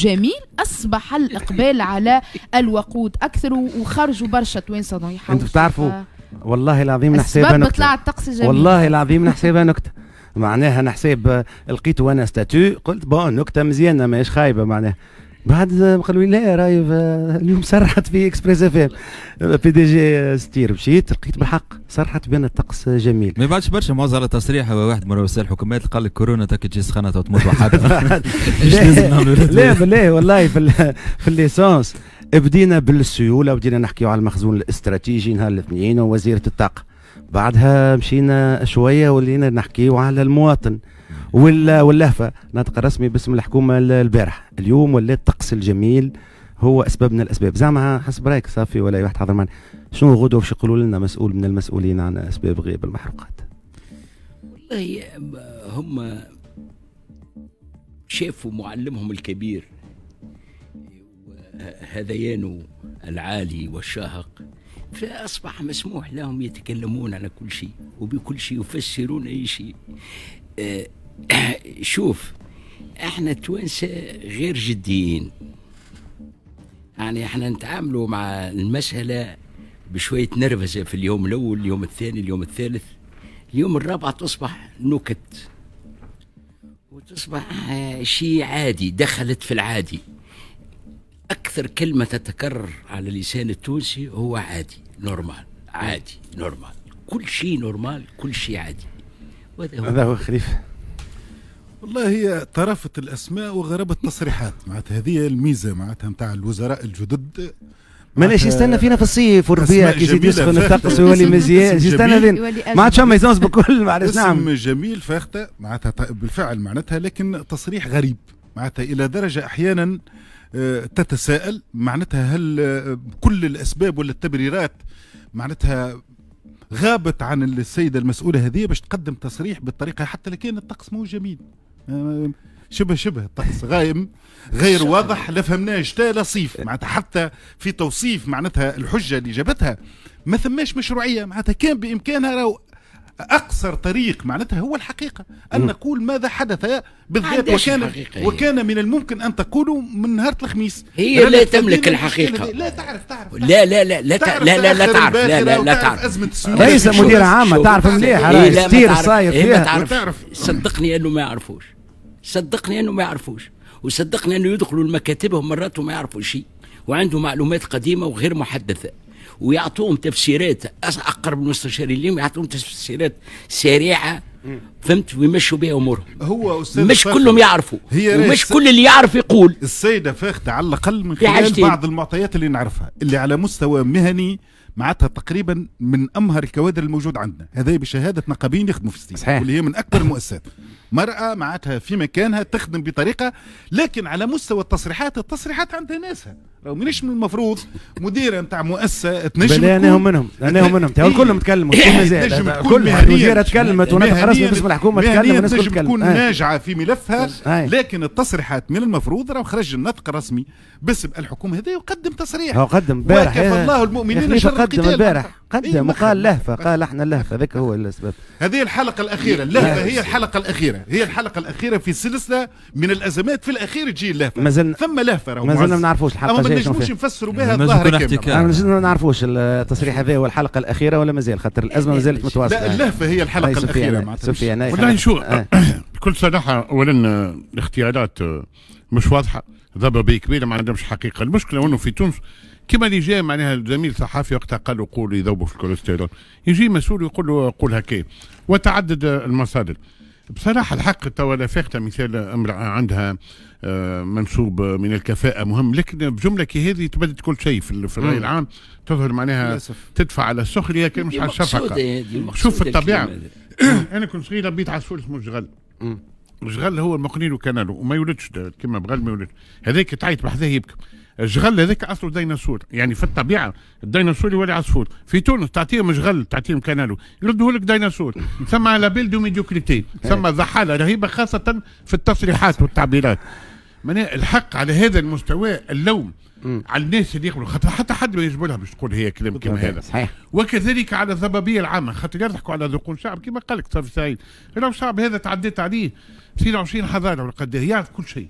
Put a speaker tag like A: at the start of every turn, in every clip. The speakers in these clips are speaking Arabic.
A: جميل اصبح الاقبال على الوقود اكثر وخرجوا برشا توانسه
B: يحاولوا انتم تعرفوا والله العظيم نحسبها نكته طلع الطقس جميل والله العظيم نحسبها نكته معناها نحسب لقيت وانا ستاتو قلت بون نكته مزيانه ماهيش خايبه معناها بعد قالوا لي لا راهي اليوم صرحت في اكسبريس اف ام بي دي جي ستير مشيت لقيت بالحق صرحت بان الطقس جميل ما بعدش برشا مازال تصريح واحد من رؤساء الحكومات قال لك كورونا تاك تجي سخانه وتموت وحدها لا بالله والله في, في الليسونس بدينا بالسيوله بدينا نحكيو على المخزون الاستراتيجي نهار الاثنين ووزيره الطاقه بعدها مشينا شويه ولينا نحكيو على المواطن واللهفه ناطق الرسمي باسم الحكومه البارح اليوم ولا الطقس الجميل هو اسباب من الاسباب زعما حسب رايك صافي ولا واحد حاضر معنا شنو غدوه باش يقولوا لنا مسؤول من المسؤولين عن اسباب غياب المحروقات
A: والله هم شافوا معلمهم الكبير هذيانه العالي والشاهق فأصبح مسموح لهم يتكلمون على كل شيء وبكل شيء يفسرون أي شيء شوف احنا التوانسه غير جديين يعني احنا نتعاملوا مع المساله بشويه نرفزه في اليوم الاول اليوم الثاني اليوم الثالث اليوم الرابع تصبح نكت وتصبح شيء عادي دخلت في العادي اكثر كلمه تتكرر على اللسان التونسي هو عادي نورمال عادي نورمال كل شيء نورمال كل شيء عادي
B: وهذا هو, هذا هو خليفه
C: والله هي طرفت الاسماء وغربت التصريحات معناتها هذه الميزه معناتها نتاع الوزراء الجدد
B: ما ليش يستنى فينا في الصيف والربيع كي يزيد يسخن الطقس ويولي مزيان يستنى لين ما عادش فما بكل معناتها نعم اسم جميل
C: فاخته معناتها بالفعل معناتها لكن تصريح غريب معناتها الى درجه احيانا آه، تتساءل معناتها هل آه، كل الاسباب ولا التبريرات معناتها غابت عن السيده المسؤوله هذه باش تقدم تصريح بالطريقه حتى لكن الطقس مو جميل شبه شبه الطقس غايم غير واضح لا فهمناش تا لا صيف إيه. معناتها حتى في توصيف معناتها الحجه اللي جابتها ما ثماش مشروعيه معناتها كان بامكانها راهو اقصر طريق معناتها هو الحقيقه ان نقول ماذا حدث بالذات وكان وكان من الممكن ان تقولوا من نهار الخميس هي لا تملك الحقيقه لا تعرف تعرف لا لا لا لا تعرف لا لا لا
A: تعرف لا لا لا تعرف
B: رئيس مدير عامه تعرف مليح راه كثير صاير فيها تعرف
A: صدقني انه ما يعرفوش صدقني انه ما يعرفوش وصدقني انه يدخلوا لمكاتبهم مرات وما يعرفوا شيء وعنده معلومات قديمه وغير محدثه ويعطوهم تفسيرات اقرب المستشارين لهم يعطوهم تفسيرات سريعه
C: فهمت ويمشوا بها امورهم
A: هو استاذ مش كلهم
C: يعرفوا هي ومش الس... كل اللي يعرف يقول السيده فاخته على الاقل من خلال بعض المعطيات اللي نعرفها اللي على مستوى مهني معناتها تقريبا من امهر الكوادر الموجود عندنا هذا بشهاده نقابين يخدموا في السيتي واللي هي من اكبر المؤسسات مراه معناتها في مكانها تخدم بطريقه لكن على مستوى التصريحات التصريحات عندها ناسها مانيش مش من المفروض مدير نتاع مؤسسه تنجم بلا اناهم منهم اناهم منهم تو الكل متكلموا إيه، كل الوزيره تكلمت ونفخ رسمي باسم الحكومه تكلم الناس تنجم تكون آه. ناجعه في ملفها آه. آه. لكن التصريحات من المفروض راه خرج النطق الرسمي باسم الحكومه هذه وقدم تصريح هو قدم البارح وكفى الله المؤمنين شر القتال البارح قدم
B: وقال لهفه قال احنا لهفه ذاك هو الاسباب
C: هذه الحلقه الاخيره اللهفه هي الحلقه الاخيره هي الحلقه الاخيره في سلسله من الازمات في الاخير تجي اللهفه مازلنا ثم لهفه راهو مازلنا ما نعرفوش الحلقه ما نجموش نفسروا بها الظاهر كامل
B: ما نعرفوش التصريح هذا هو الحلقه الاخيره ولا مازال خاطر الازمه مازالت متواصله لا اللهفه هي الحلقه الاخيره معناتها والله
D: نشوف آه. بكل صراحه اولا الاختيارات آه، مش واضحه ضربة كبيره ما عندهمش حقيقه المشكله انه في تونس كما اللي جاء معناها زميل الصحفي وقتها قال له قول يذوبوا في الكوليسترول يجي مسؤول يقول له قول هكا وتعدد المصادر بصراحه الحق توا لا فاقت مثال امراه عندها آه، منسوب من الكفاءه مهم لكن بجمله كي هذه تبدد كل شيء في الراي العام تظهر معناها تدفع على السخريه كان مش على الشفقه شوف الطبيعه انا كنت صغير ربيت عصفور اسمه جغل جغل هو المقنين وكنالو وما يولدش كما بغل ما يولدش هذاك تعيط بحذاه يبكي جغل هذاك اصله ديناصور يعني في الطبيعه الديناصور يولي عصفور في تونس تعطيهم جغل تعطيهم كنالو يردوا لك ديناصور ثم على بيل دو ميديوكريتي ثم ضحاله إيه. رهيبه خاصه في التصريحات والتعبيرات معناها الحق على هذا المستوى اللوم مم. على الناس اللي يقولوا خاطر حتى حد ما يجبرها باش تقول هي كلام كما هذا صحيح وكذلك على الضبابيه العامه خاطر يضحكوا على ذوق شعب كما قال لك صافي سعيد راهو الشعب هذا تعديت عليه 22 حضاره ولا قد يعرف كل شيء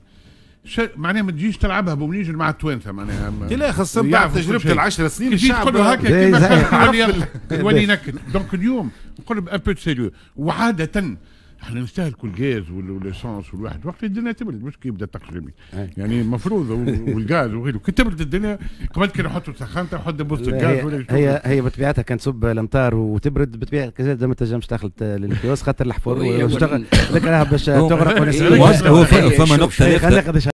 D: ش... معناها ما تجيش تلعبها بومنيجن مع التوانسه معناها لا خاصة بعد تجربة العشر سنين كي تقول هكا يولي ينكد دونك اليوم نقول ان بو سيريو وعادة احنا نستهلكوا الغاز والليسونس والواحد وقت الدنيا تبرد مش كي يبدا التقريبي إيه. يعني المفروض والغاز وغيره كي تبرد الدنيا قبل كي نحطوا سخانته نحط بوست الغاز ولا هي
B: هي بطبيعتها كان تصب الامطار وتبرد بطبيعه كذا ما تنجمش تدخل للكيوس خاطر الحفور واشتغل لك راه باش تغرق هو فما نقطه